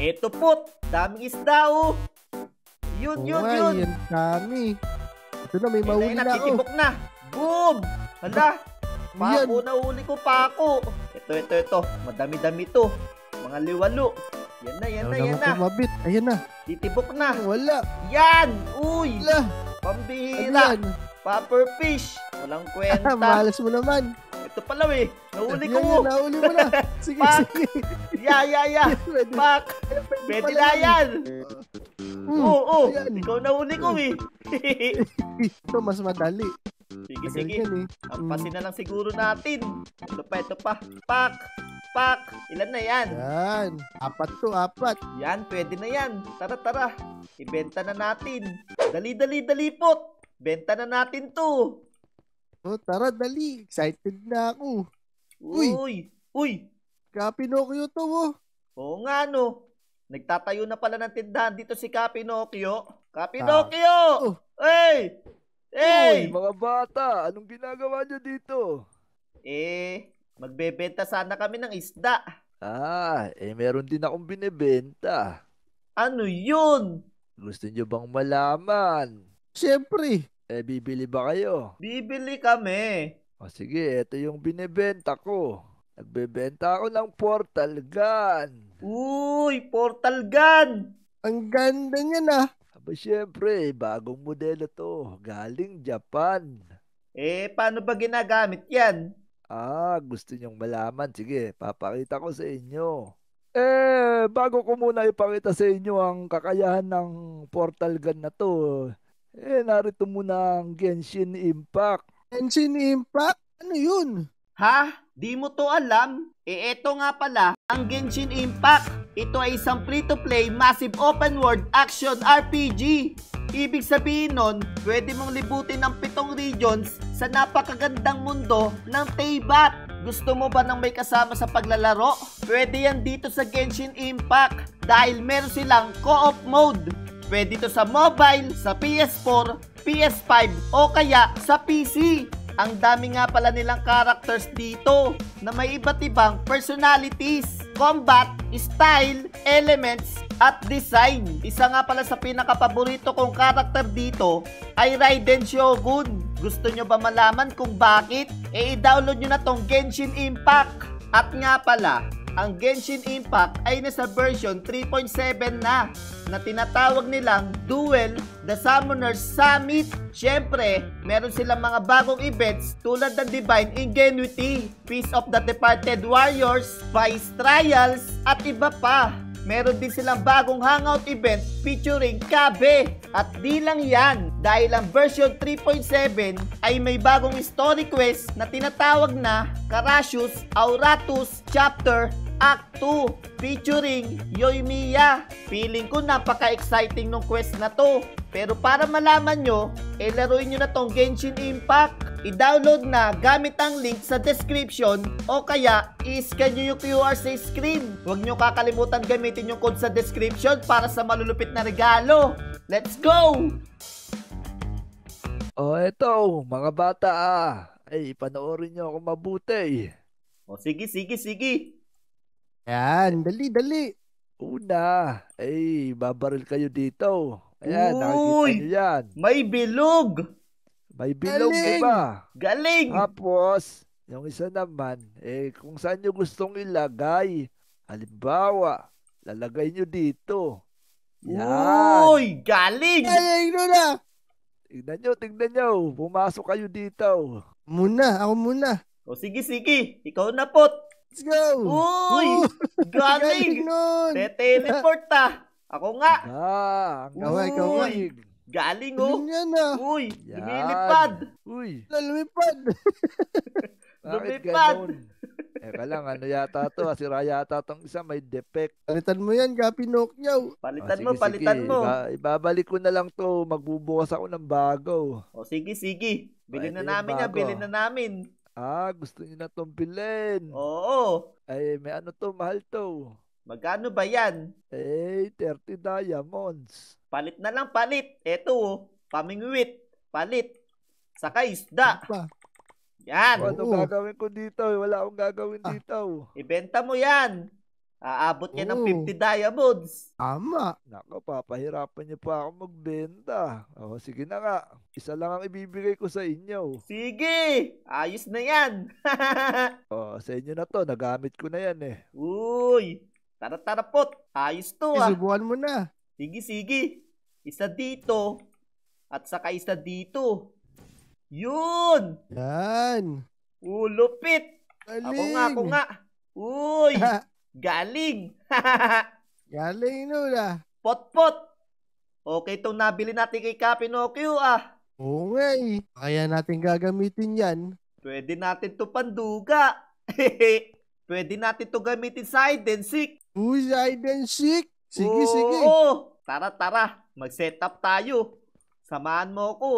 Eto po, daming isda oh. Yun, yun, Uy, yun. kami. Eh, ito na, may mahuli na, na Titibok na. Boom! Hala. Ano pako na uli ko, pako. Ito, ito, ito. Madami-dami to. Mga liwalo. Yan na, yan Ayaw ano na, yan na. Tumabit. Ayan na. Titibok na. Wala. Yan! Uy! Wala. Pambihira. Ano Pamper fish. Walang kwenta. Malas mo naman. Ito palaw eh. Nahuli ko. Yan, yan, nahuli mo na. Sige, Pak. sige. Ya, ya, ya. Pwede, Pak. Pwede, na yan. Oo, mm, oo. Oh, oh. Ikaw nahuli ko eh. ito mas madali. Sige, Tagal sige. Yan, eh. Ampasin mm. na lang siguro natin. Ito pa, ito pa. Pak. Pak. Ilan na yan? Yan. Apat to, apat. Yan, pwede na yan. Tara, tara. Ibenta na natin. Dali, dali, dali pot. Benta na natin to. Oh, tara, dali. Excited na ako. Uy! Uy! Uy! Kapinokyo to, oh. Oo nga, no. Nagtatayo na pala ng tindahan dito si Kapinokyo. Kapinokyo! Ah. Oh. Hey! Hey! Uy, mga bata, anong ginagawa nyo dito? Eh, magbebenta sana kami ng isda. Ah, eh meron din akong binebenta. Ano yun? Gusto nyo bang malaman? Siyempre, eh, bibili ba kayo? Bibili kami. O sige, ito yung binibenta ko. Nagbebenta ako ng portal gun. Uy, portal gun! Ang ganda niya na. Ah. Aba syempre, bagong modelo to. Galing Japan. Eh, paano ba ginagamit yan? Ah, gusto niyong malaman. Sige, papakita ko sa inyo. Eh, bago ko muna ipakita sa inyo ang kakayahan ng portal gun na to, eh, narito muna ang Genshin Impact. Genshin Impact? Ano yun? Ha? Di mo to alam? Eh, eto nga pala, ang Genshin Impact. Ito ay isang free-to-play massive open world action RPG. Ibig sabihin nun, pwede mong libutin ang pitong regions sa napakagandang mundo ng Teyvat. Gusto mo ba nang may kasama sa paglalaro? Pwede yan dito sa Genshin Impact dahil meron silang co-op mode Pwede ito sa mobile, sa PS4, PS5 o kaya sa PC. Ang dami nga pala nilang characters dito na may iba't ibang personalities, combat, style, elements, at design. Isa nga pala sa pinakapaborito kong character dito ay Raiden Shogun. Gusto nyo ba malaman kung bakit? E i-download nyo na tong Genshin Impact. At nga pala, ang Genshin Impact ay nasa version 3.7 na na tinatawag nilang Duel The Summoner's Summit. Siyempre, meron silang mga bagong events tulad ng Divine Ingenuity, Peace of the Departed Warriors, Vice Trials, at iba pa. Meron din silang bagong hangout event featuring Kabe. At di lang yan, dahil ang version 3.7 ay may bagong story quest na tinatawag na Carassus Auratus Chapter Act 2 featuring Yoy Mia. Feeling ko napaka-exciting ng quest na to. Pero para malaman nyo, eh laruin nyo na tong Genshin Impact. I-download na gamit ang link sa description o kaya i-scan nyo yung QR sa screen. Huwag nyo kakalimutan gamitin yung code sa description para sa malulupit na regalo. Let's go! O oh, eto, mga bata Ay, panoorin nyo ako mabuti. O oh, sige, sige, sige. Ayan, dali, dali. Una, ay, babaril kayo dito. Ayan, Uy, nakikita yan. May bilog! May bilog, Galing! diba? Galing! Tapos, yung isa naman, eh, kung saan nyo gustong ilagay. Halimbawa, lalagay nyo dito. Yan. Uy, galing! Galing nyo na! Tignan nyo, tignan nyo. Pumasok kayo dito. Muna, ako muna. O sige, sige. Ikaw na, po. Let's go! Uy! Galing! Te-teleport ah! Ako nga! Ah, kaway, kaway. Galing oh! Ganyan ah! Uy! Lumilipad! Uy! Lumipad! Lumipad! Eka lang, ano yata to? Ah? Sira yata tong isa, may defect. Palitan mo yan, Gapi Nokyaw. Palitan oh, sige, mo, palitan sige. mo. Iba, ibabalik ko na lang to. Magbubukas ako ng bago. O sige, sige. Bilhin na namin yan, bilhin na ah. namin. Ah, gusto niyo na tong bilhin. Oo. Ay, may ano to, mahal to. Magkano ba yan? Eh, 30 diamonds. Palit na lang, palit. Eto, oh, pamingwit. Palit. Saka isda. Ano pa. Yan. Oh, ano gagawin ko dito? Wala akong gagawin ah. dito. Ibenta mo yan. Aabot yan ng 50 diamonds. Tama. Nako, papahirapan niyo pa ako magbenta. O, oh, sige na nga. Isa lang ang ibibigay ko sa inyo. Sige! Ayos na yan! O, oh, sa inyo na to. Nagamit ko na yan eh. Uy! Tara-tara pot! Ayos to ah! Isubuan mo na. Sige, sige! Isa dito at saka isa dito. Yun! Yan. Ulupit! Ako nga, ako nga. Uy! Galing! Galing, Lola. Pot-pot! Okay itong nabili natin kay Kapinokyo ah. Oo nga eh. Kaya natin gagamitin yan. Pwede natin to panduga. Pwede natin to gamitin sa hide and seek. Uy, sa hide and seek? Sige, Oo, sige. Oo, tara, tara. Mag-set up tayo. Samahan mo ako.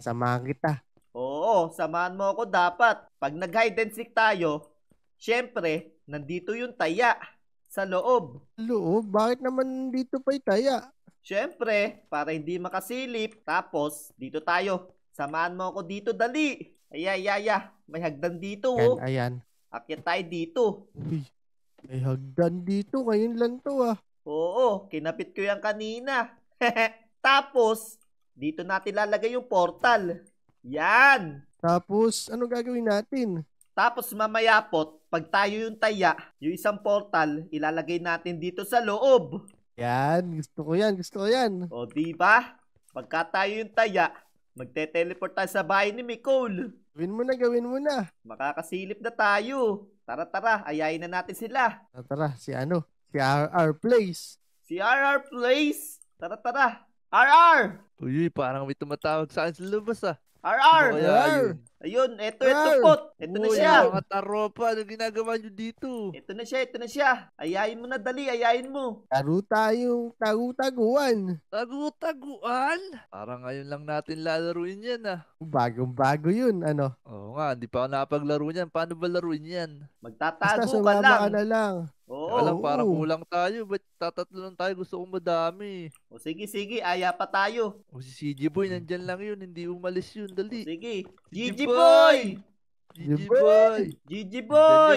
Samahan kita. Oo, samahan mo ako dapat. Pag nag-hide and seek tayo, Siyempre, nandito yung taya sa loob. Loob? Bakit naman dito pa yung taya? Siyempre, para hindi makasilip. Tapos, dito tayo. Samahan mo ako dito, dali. Ay, ay, ay, May hagdan dito, oh. Ayan, ayan. Akyat tayo dito. Uy, may hagdan dito. Ngayon lang to, ah. Oo, kinapit ko yan kanina. Tapos, dito natin lalagay yung portal. Yan. Tapos, ano gagawin natin? Tapos mamaya pot, pag tayo yung taya, yung isang portal, ilalagay natin dito sa loob. Yan, gusto ko yan, gusto ko yan. O, di ba? Pagka tayo yung taya, magte-teleport tayo sa bahay ni Nicole. Gawin mo na, gawin mo na. Makakasilip na tayo. Tara, tara, ayayin na natin sila. Tara, tara, si ano? Si RR Place. Si RR Place? Tara, tara. RR! Uy, parang may tumatawag sa akin sa labas ah. RR! RR! Ano Ayun, eto, eto po. Eto na siya. Mga taropa, ano ginagawa nyo dito? Eto na siya, eto na siya. Ayayin mo na, dali, ayayin mo. Laro tayong tagutaguan. Tagutaguan? Para ngayon lang natin lalaruin yan, ah. Bagong-bago yun, ano? Oo nga, hindi pa ako nakapaglaro niyan. Paano ba laruin yan? Magtatago Basta, ka lang. Ka na lang. Oo. Alam, parang kulang tayo. Ba't tatatlo lang tayo? Gusto kong madami. O sige, sige. Aya pa tayo. O si CG Boy, nandyan lang yun. Hindi umalis yun. Dali. O, sige. GG boy! GG boy! GG boy!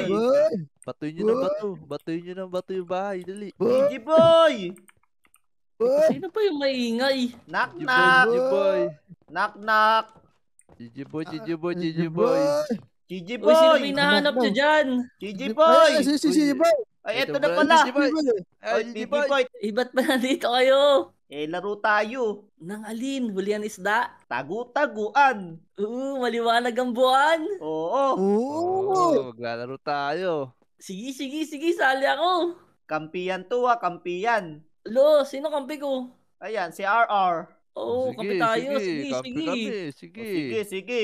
Batuin nyo ng bato. Batuin nyo ng bato yung bahay. Dali. GG boy! Sino pa yung maingay? Knock knock! GG boy! Knock knock! GG boy, ah, GG boy, GG boy! GG boy! Uy, sino may nahanap nyo dyan? GG boy! Si, si, si, boy! Ay, eto na pala! Ay, GG boy! Iba't pa nandito kayo? Eh, laro tayo. Nang alin? Huli ang isda? Tagu-taguan. Oo, maliwanag ang buwan. Oo. Oo. Oo, maglalaro tayo. Sige, sige, sige, sali ako. Kampiyan to ah, kampiyan. Lo, sino kampi ko? Ayan, si RR. Oo, sige, kampi tayo. Sige, sige, kampi sige. Kami, sige. O, sige, sige.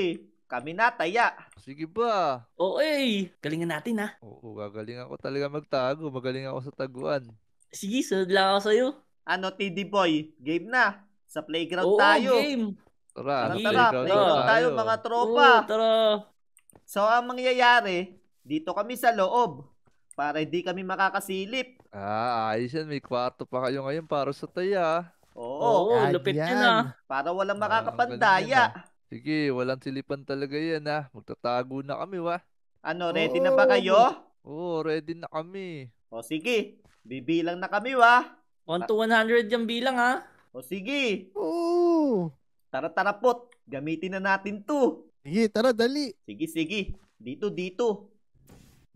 Kami na, taya. Sige ba? Oo, eh. Galingan natin, ha? Ah. Oo, gagaling ako talaga magtago. Magaling ako sa taguan. Sige, sunod lang ako sa'yo ano, TD Boy, game na. Sa playground Oo, tayo. game. Tara, tara, playground, tayo, mga tropa. Oo, tara. So, ang mangyayari, dito kami sa loob para hindi kami makakasilip. Ah, ayos yan. May kwarto pa kayo ngayon para sa taya. Oo, Oo lupit yan ah. Para walang ah, makakapandaya. Ah, Sige, walang silipan talaga yan ha. Ah. Magtatago na kami wa. Ano, ready Oo. na ba kayo? Oo, ready na kami. O sige, bibilang na kami wa. 1 to 100 yung bilang ha. O sige. Oo. Tara tara pot. Gamitin na natin to. Sige, tara dali. Sige, sige. Dito, dito.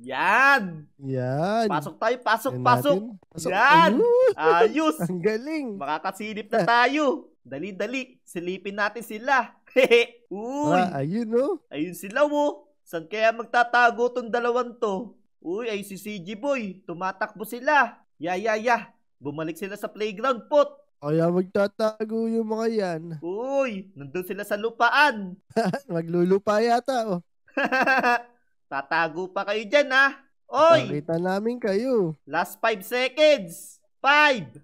Yan! Yan. Pasok tayo, pasok, Yan pasok. pasok. Yan! Ayun. Ayos! Ang galing. Makakasilip na tayo. Dali, dali. Silipin natin sila. Hehe. Uy. Ah, ayun, no? Ayun sila, wo. Oh. San kaya magtatago tong dalawang to? Uy, ay si CG Boy. Tumatakbo sila. Ya, ya, ya. Bumalik sila sa playground, pot! Kaya magtatago yung mga yan. Uy, nandun sila sa lupaan. Maglulupa yata, oh. Tatago pa kayo dyan, ha? Oy! Pakita namin kayo. Last 5 seconds. 5,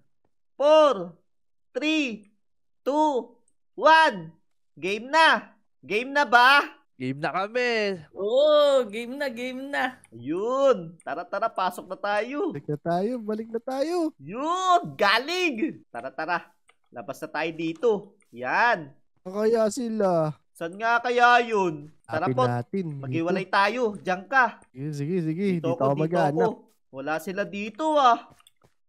4, 3, 2, 1. Game na. Game na ba? Game na kami. Oo, game na, game na. Yun. Tara, tara, pasok na tayo. Balik na tayo, balik na tayo. Yun, galing. Tara, tara. Labas na tayo dito. Yan. Kaya sila. San nga kaya yun? Tara po, maghiwalay tayo. Diyan ka. Sige, sige, sige. Dito, dito ako, ako maghanap. Wala sila dito ah.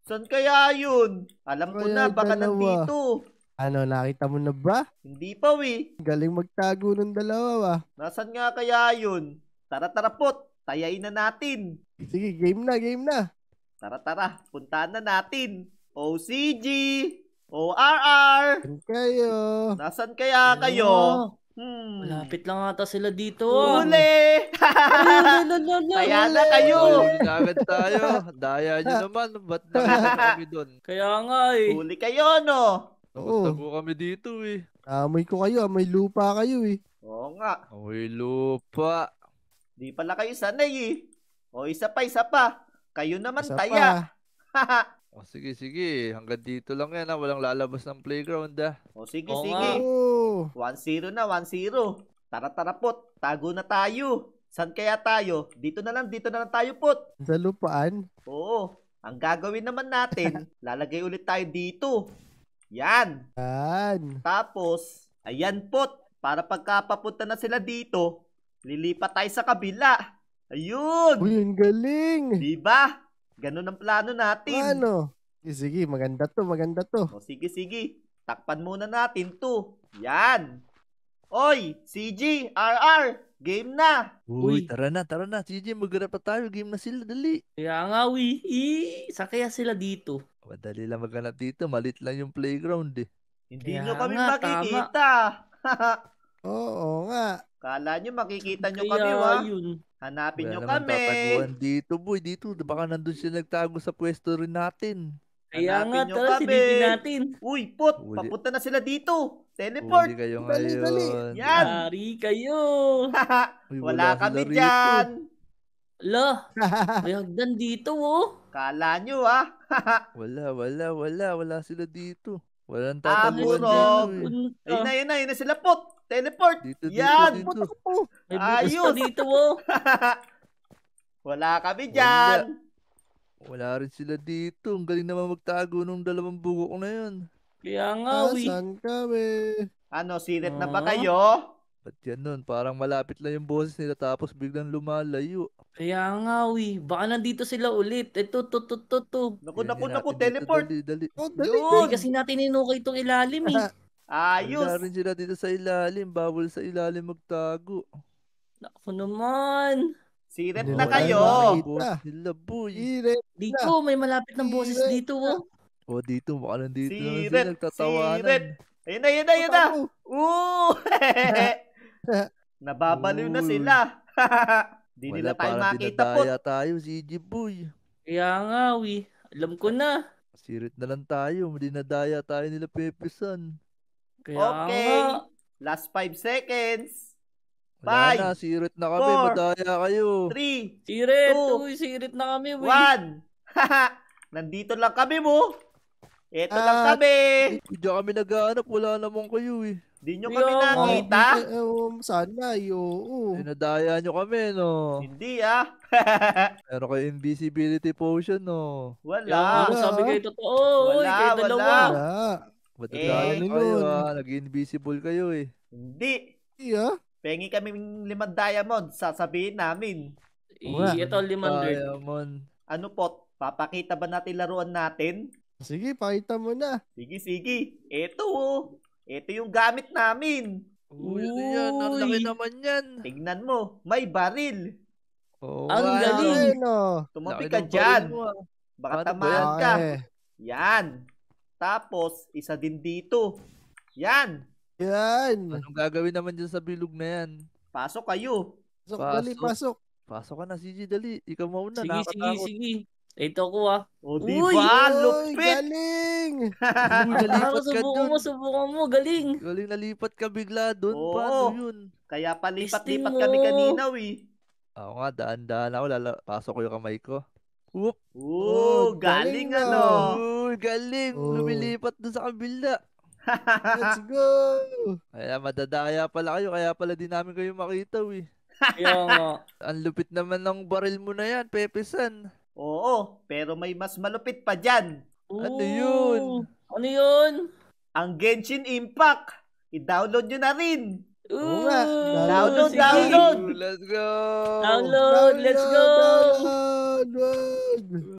San kaya yun? Alam kaya ko na, baka dalawa. nandito. Ano, nakita mo na ba? Hindi pa, we. Galing magtago ng dalawa, ba? Nasaan nga kaya yun? Tara, tara, pot. Tayain na natin. Sige, game na, game na. Tara, tara. Puntahan na natin. OCG! ORR! Nasaan kayo? Nasaan kaya ano? kayo? Hmm. Malapit lang ata sila dito. Uli! Kaya na kayo! Agad tayo. Daya nyo naman. Ba't na kami doon? Kaya nga eh. Uli kayo, no? Tago Oo. kami dito eh. Amoy ko kayo, amoy lupa kayo eh. Oo nga. Uy, lupa. Di pala kayo sanay eh. O isa pa, isa pa. Kayo naman Isa taya. O sige, sige. Hanggang dito lang yan ha. Walang lalabas ng playground ha. o sige, Oo sige. nga. 1-0 na, 1-0. Tara, tara, pot. Tago na tayo. San kaya tayo? Dito na lang, dito na lang tayo, pot. Sa lupaan. Oo. Ang gagawin naman natin, lalagay ulit tayo dito. Yan. Yan. Tapos, ayan po. Para pagkapapunta na sila dito, lilipat tayo sa kabila. Ayun. Uy, ang galing. Diba? Ganun ang plano natin. Ano? Sige, maganda to, maganda to. O, sige, sige. Takpan muna natin to. Yan. Oy, CG, RR, game na. Uy, Uy. tara na, tara na. CG, magra pa tayo. Game na sila, dali. Kaya nga, wi. Isa kaya sila dito. Madali lang maghanap dito. Malit lang yung playground eh. Hindi Kaya nyo kami nga, makikita. Oo nga. Kala nyo makikita nyo Kaya, kami wa. Yun. Hanapin Wala nyo kami. Papaguan dito boy. Dito. Baka nandun siya nagtago sa pwesto rin natin. Kaya Hanapin nga, tara, silipin natin. Uy, put, Uli. papunta na sila dito. Teleport. Uli kayo ngayon. Dali, dali. Yan. Yari kayo. Uy, wala, wala kami dyan. Rito. Ala, may hagdan dito oh. Kala nyo ah. wala, wala, wala. Wala sila dito. Walang tataluan ah, dito. Eh. Ayun na, ayun na, ayun na sila po. Teleport. Dito, Yan. Dito, dito. Po. May dito oh. wala kami dyan. Wala. wala rin sila dito. Ang galing naman magtago nung dalawang buko ko na yun. Kaya nga, Asan ah, we. kami? Ano, sirit na ba ah. kayo? At yan nun, parang malapit lang yung boses nila tapos biglang lumalayo. Kaya nga, wi. Baka nandito sila ulit. Ito, to, to, to, to. Naku, Yan, naku, naku, teleport. Dali, dali. Oh, kasi natin inukay itong ilalim eh. Ayos. Wala rin sila dito sa ilalim. Bawal sa ilalim magtago. Ako naman. Siret na kayo. yung Boses nila, boy. Dito, may malapit ng boses dito. Oh. O oh, dito, baka nandito naman sila Siret. nagtatawanan. Siret. Ayun na, ayun na, ayun na. Oo! Nababaliw na sila. Di Wala nila tayo makita po. Wala tayo, CG Boy. Kaya nga, we. Alam ko na. Sirit na lang tayo. Dinadaya tayo nila Pepe San. Kaya okay. Nga. Last 5 seconds. Wala na, sirit na kami. Four, Madaya kayo. 3, sirit, two, two, sirit na kami. We. One. Nandito lang kami mo. Ito At, lang ah, kami. Hindi kami nag nagaanap. Wala naman kayo eh. Di nyo kami Yo, nakita? Um, eh, oh, sana, oo. Dinadaya nyo kami, no? Hindi, ah. Pero kay invisibility potion, no? Wala. Yo, ano, sabi kayo totoo. Wala, Uy, kayo dalawa. wala. Matadala eh, kayo, ah. Nag-invisible kayo, eh. Hindi. Hindi, ah. Pengi kami limang diamond. Sasabihin namin. Eh, wala. Ito, limang diamond. Ano po? Papakita ba natin laruan natin? Sige, pakita mo na. Sige, sige. Ito, oh. Ito yung gamit namin. Uy, ano yan? Ang laki naman yan. Tignan mo, may baril. Oh, Ang galing. No. Tumapi ka dyan. Ah. Baka tamaan ka. Ah, eh. Yan. Tapos, isa din dito. Yan. Yan. Anong gagawin naman dyan sa bilog na yan? Pasok kayo. Pasok, pasok. dali, pasok. Pasok ka na, CG, dali. Ikaw mauna. Sige, sige, sige. Ito ko ah. O, di Uy, ba? Lupit! Galing! Nalipat ka dun. mo, subukan mo. Galing. Galing nalipat ka bigla dun. pa, Paano yun? Kaya palipat-lipat Testing kami kanina, we. Ako nga, daan-daan ako. Lala, pasok ko yung kamay ko. Whoop! Oo, oh, galing, galing ano. Uy, galing. Oo. Oh. Lumilipat dun sa kabila. Let's go! Kaya madadaya pala kayo. Kaya pala di namin kayo makita, we. Kaya nga. Ang lupit naman ng baril mo na yan, Pepe San. Oo, pero may mas malupit pa dyan. Ano Ooh, ano yun? Ano yun? Ang Genshin Impact. I-download nyo na rin. Ooh, download, sige. download. Let's go. Download, download let's go. Download.